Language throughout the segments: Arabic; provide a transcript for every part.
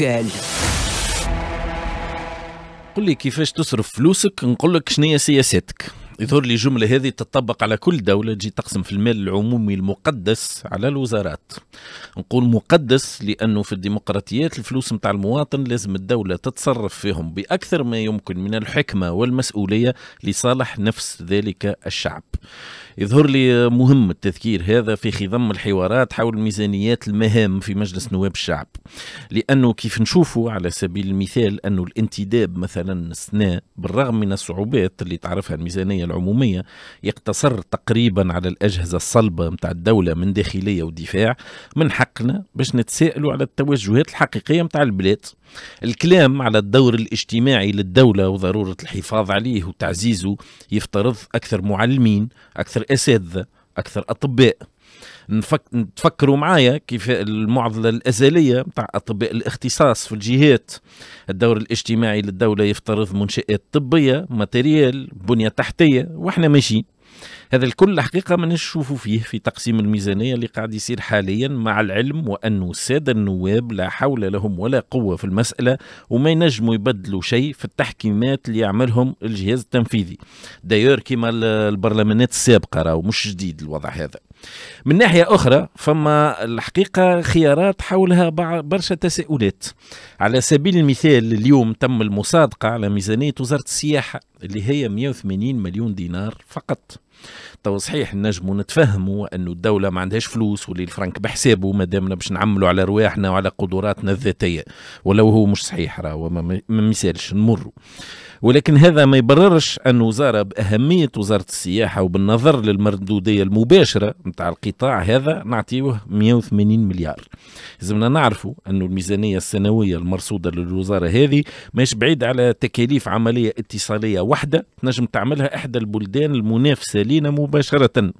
جوجل قل لي كيفاش تصرف فلوسك نقول لك شنو هي سياستك يظهر لي الجملة هذه تطبق على كل دولة تجي تقسم في المال العمومي المقدس على الوزارات نقول مقدس لأنه في الديمقراطيات الفلوس متاع المواطن لازم الدولة تتصرف فيهم بأكثر ما يمكن من الحكمة والمسؤولية لصالح نفس ذلك الشعب يظهر لي مهم التذكير هذا في خضم الحوارات حول ميزانيات المهام في مجلس نواب الشعب لأنه كيف نشوفه على سبيل المثال أنه الانتداب مثلا السنة بالرغم من الصعوبات اللي تعرفها الميزانية العمومية يقتصر تقريبا على الأجهزة الصلبة متاع الدولة من داخلية ودفاع من حقنا باش نتساءلوا على التوجهات الحقيقية متاع البلاد الكلام على الدور الاجتماعي للدولة وضرورة الحفاظ عليه وتعزيزه يفترض أكثر معلمين اكثر اساتذه اكثر اطباء نفك... تفكروا معايا كيف المعضلة الأزلية متاع أطباء الاختصاص في الجهات الدور الاجتماعي للدولة يفترض منشآت طبية ماتريال بنية تحتية وإحنا ماشيين هذا الكل حقيقة ما نشوفوا فيه في تقسيم الميزانية اللي قاعد يصير حاليا مع العلم وأنه السادة النواب لا حول لهم ولا قوة في المسألة وما ينجموا يبدلوا شيء في التحكيمات اللي يعملهم الجهاز التنفيذي داير كما البرلمانات السابقة راهو مش جديد الوضع هذا من ناحية أخرى فما الحقيقة خيارات حولها برشا تساؤلات على سبيل المثال اليوم تم المصادقة على ميزانية وزارة السياحة اللي هي 180 مليون دينار فقط تو صحيح نجم نتفهموا انه الدوله ما عندهاش فلوس واللي الفرنك بحسابه ما دامنا باش نعملوا على رواحنا وعلى قدراتنا الذاتيه ولو هو مش صحيح راه ما مثالش نمروا ولكن هذا ما يبررش أن وزارة بأهمية وزارة السياحة وبالنظر للمردودية المباشرة نتاع القطاع هذا نعطيوه 180 مليار لازمنا نعرفوا أن الميزانية السنوية المرصودة للوزارة هذه مش بعيد على تكاليف عملية اتصالية واحدة تنجم تعملها إحدى البلدان المنافسة لنا مباشرة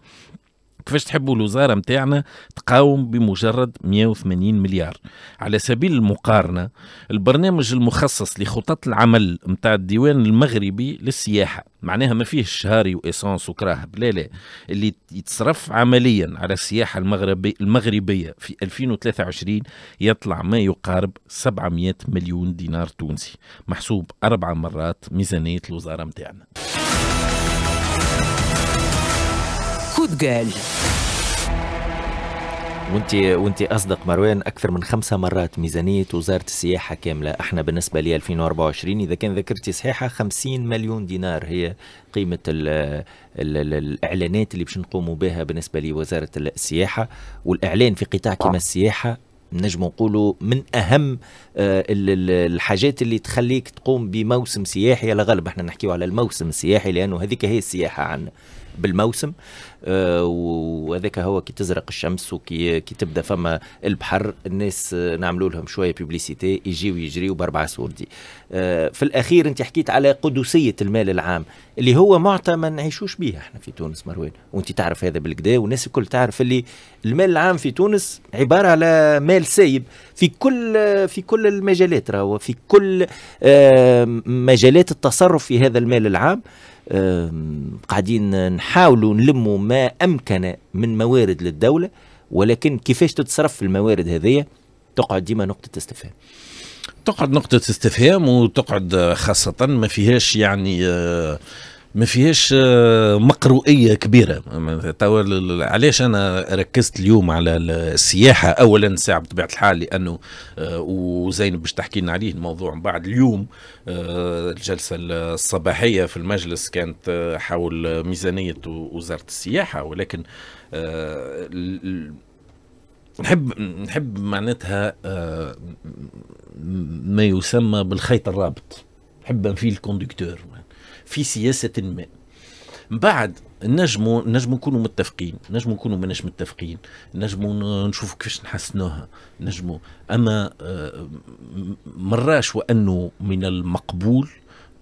كيفاش تحبوا الوزاره نتاعنا تقاوم بمجرد 180 مليار على سبيل المقارنه البرنامج المخصص لخطط العمل نتاع الديوان المغربي للسياحه معناها ما فيهش شهاري واسانس وكراهب لا لا اللي يتصرف عمليا على السياحه المغربي المغربيه في 2023 يطلع ما يقارب 700 مليون دينار تونسي محسوب اربع مرات ميزانيه الوزاره نتاعنا البرتغال وانت وانت اصدق مروان اكثر من خمسه مرات ميزانيه وزاره السياحه كامله احنا بالنسبه لي 2024 اذا كان ذاكرتي صحيحه 50 مليون دينار هي قيمه الـ الـ الـ الاعلانات اللي باش نقوموا بها بالنسبه لوزاره السياحه والاعلان في قطاع كما السياحه نجم نقولوا من اهم آه، الحاجات اللي تخليك تقوم بموسم سياحي على غالب احنا نحكيو على الموسم السياحي لانه هذيك هي السياحه عندنا بالموسم آه، وهذاك هو كي تزرق الشمس وكي كي تبدا فما البحر الناس آه، نعملوا لهم شويه بيبليسيتي يجيو يجريوا باربعه سوردي آه، في الاخير انت حكيت على قدسيه المال العام اللي هو معطى ما نعيشوش به احنا في تونس مروان وانت تعرف هذا بالكدا والناس الكل تعرف اللي المال العام في تونس عباره على مال سايب في كل في كل المجالات راهو في كل مجالات التصرف في هذا المال العام قاعدين نحاولوا نلموا ما امكن من موارد للدوله ولكن كيفاش تتصرف الموارد هذه تقعد ديما نقطه استفهام تقعد نقطة استفهام وتقعد خاصة ما فيهاش يعني آه، ما فيهاش آه، مقروئيه كبيره توا علاش انا ركزت اليوم على السياحه اولا ساعه بطبيعه الحال لانه آه، وزينب باش تحكي لنا عليه الموضوع من بعد اليوم آه، الجلسه الصباحيه في المجلس كانت حول ميزانيه وزاره السياحه ولكن نحب نحب معناتها ما يسمى بالخيط الرابط نحب نفيل الكوندكتور في سياسه ما بعد نجموا نجموا نكونوا متفقين نجموا نكونوا ماناش متفقين نجموا نشوفوا كيفاش نحسنوها نجموا اما آه، مراش وانه من المقبول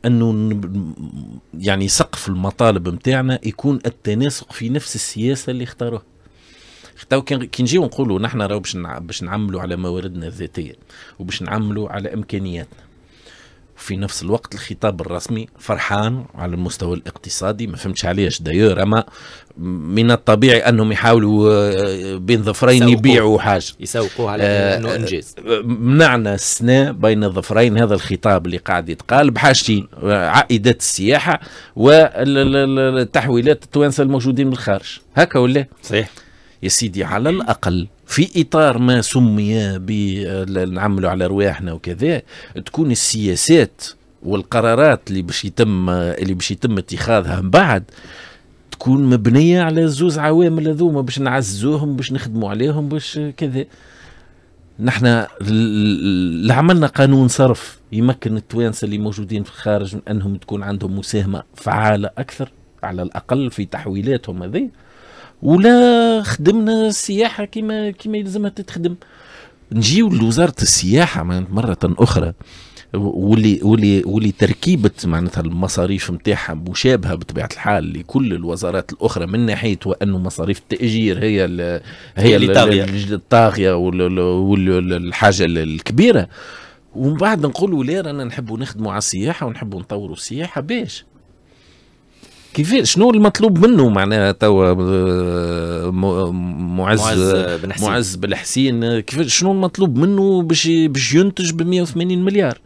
انه يعني سقف المطالب نتاعنا يكون التناسق في نفس السياسه اللي اختاروها تو كي نجيو نقولوا نحن راهو باش نعملوا على مواردنا الذاتيه وباش نعملوا على امكانياتنا وفي نفس الوقت الخطاب الرسمي فرحان على المستوى الاقتصادي ما فهمتش علاش داير اما من الطبيعي انهم يحاولوا آه، بين ظفرين يبيعوا حاجه يسوقوا على آه، انه انجاز آه، منعنا السنة بين ظفرين هذا الخطاب اللي قاعد يتقال بحاجتين عائدات السياحه والتحويلات التوانسه الموجودين بالخارج هكا ولا صحيح يا سيدي على الأقل في إطار ما سمي بنعملوا على رواحنا وكذا تكون السياسات والقرارات اللي باش يتم اللي باش يتم اتخاذها من بعد تكون مبنيه على زوز عوامل هذوما باش نعزوهم باش نخدموا عليهم باش كذا نحن اللي عملنا قانون صرف يمكن التوانسه اللي موجودين في الخارج من انهم تكون عندهم مساهمه فعاله اكثر على الاقل في تحويلاتهم هذه ولا خدمنا السياحه كما كما يلزمها تتخدم نجيو لوزاره السياحه مره اخرى واللي واللي واللي تركيبه معناتها المصاريف نتاعها مشابهه بطبيعه الحال لكل الوزارات الاخرى من ناحيه وانه مصاريف التاجير هي هي الطاغيه والحاجه الكبيره ومن بعد نقولوا لا رانا نحبوا نخدموا على السياحه ونحبوا نطوروا السياحه باش كيفاش شنو المطلوب منه معناها توا آه، معز معز بن حسين معز بن حسين آه، كيفاش شنو المطلوب منه باش باش ينتج ب 180 مليار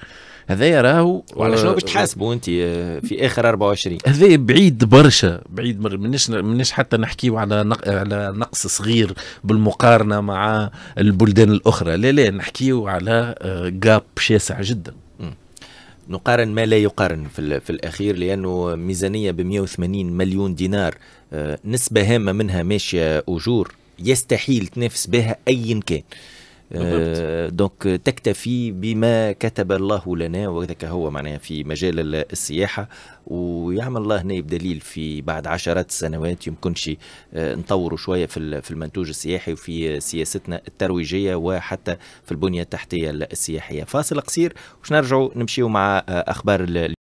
هذايا راهو وعلى شنو آه، باش تحاسبوا انت في اخر 24 هذا بعيد برشا بعيد مناش مناش حتى نحكيو على نق... على نقص صغير بالمقارنه مع البلدان الاخرى لا لا نحكيو على جاب شاسع جدا نقارن ما لا يقارن في, في الأخير لأنه ميزانية ب 180 مليون دينار آه، نسبة هامة منها ماشية أجور يستحيل تنافس بها أيا كان دونك آه، تكتفي بما كتب الله لنا وذاك هو معناها في مجال السياحة ويعمل الله هنا بدليل في بعد عشرات السنوات يمكنش آه، نطوروا شوية في المنتوج السياحي وفي سياستنا الترويجية وحتى في البنية التحتية السياحية فاصل قصير وش نرجعوا نمشيو مع آه، أخبار